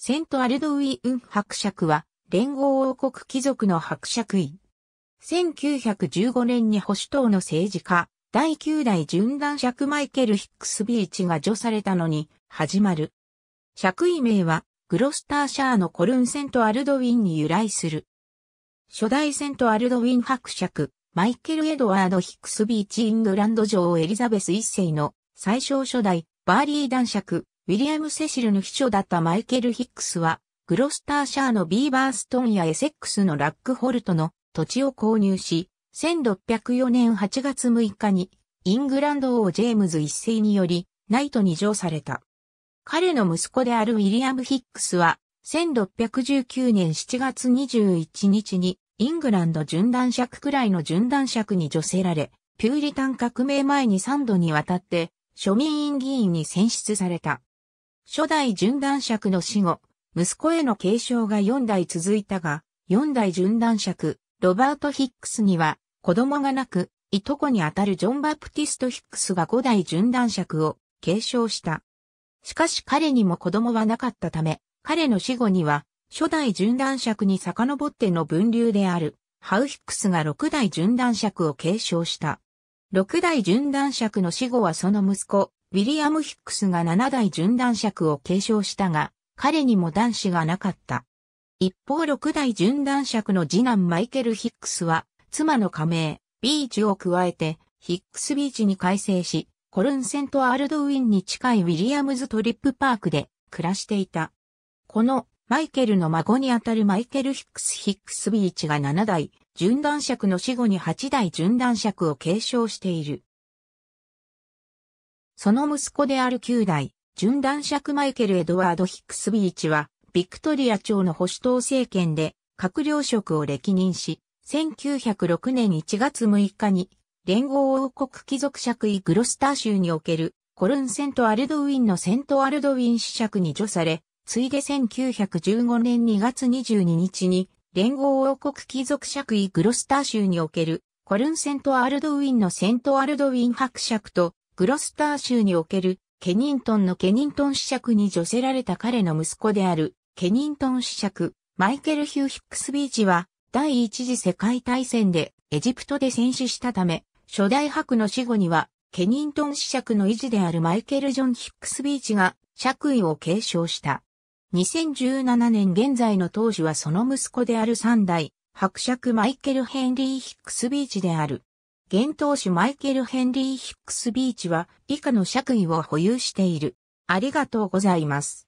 セント・アルドウィウン伯爵は、連合王国貴族の伯爵位。1915年に保守党の政治家、第9代順男爵マイケル・ヒックスビーチが除されたのに、始まる。爵位名は、グロスターシャーのコルンセント・アルドウィンに由来する。初代セント・アルドウィン伯爵、マイケル・エドワード・ヒックスビーチ・イングランド女王エリザベス一世の最小初代、バーリー男爵、ウィリアム・セシルの秘書だったマイケル・ヒックスは、グロスターシャーのビーバーストンやエセックスのラックホルトの土地を購入し、1604年8月6日に、イングランド王ジェームズ一世により、ナイトに上された。彼の息子であるウィリアム・ヒックスは、1619年7月21日に、イングランド準断尺くらいの準断尺に助せられ、ピューリタン革命前に3度にわたって、庶民院議員に選出された。初代順断爵の死後、息子への継承が4代続いたが、4代順断爵、ロバート・ヒックスには子供がなく、いとこにあたるジョン・バプティスト・ヒックスが5代順断爵を継承した。しかし彼にも子供はなかったため、彼の死後には、初代順断爵に遡っての分流である、ハウヒックスが6代順断爵を継承した。6代順断爵の死後はその息子、ウィリアム・ヒックスが7代順男爵を継承したが、彼にも男子がなかった。一方6代順男爵の次男マイケル・ヒックスは、妻の加盟、ビーチを加えて、ヒックスビーチに改正し、コルンセント・アルドウィンに近いウィリアムズ・トリップ・パークで暮らしていた。このマイケルの孫にあたるマイケル・ヒックス・ヒックスビーチが7代、順男爵の死後に8代順男爵を継承している。その息子である9代、準男爵マイケル・エドワード・ヒックスビーチは、ビクトリア朝の保守党政権で、閣僚職を歴任し、1906年1月6日に、連合王国貴族爵位グロスター州における、コルンセント・アルドウィンのセント・アルドウィン子爵に除され、ついで1915年2月22日に、連合王国貴族爵位グロスター州における、コルンセント・アルドウィンのセント・アルドウィン伯爵と、グロスター州におけるケニントンのケニントン試着に助せられた彼の息子であるケニントン試着マイケル・ヒュー・ヒックスビーチは第一次世界大戦でエジプトで戦死したため初代白の死後にはケニントン試着の維持であるマイケル・ジョン・ヒックスビーチが爵位を継承した。2017年現在の当時はその息子である三代、伯爵マイケル・ヘンリー・ヒックスビーチである。現当主マイケル・ヘンリー・ヒックス・ビーチは以下の爵位を保有している。ありがとうございます。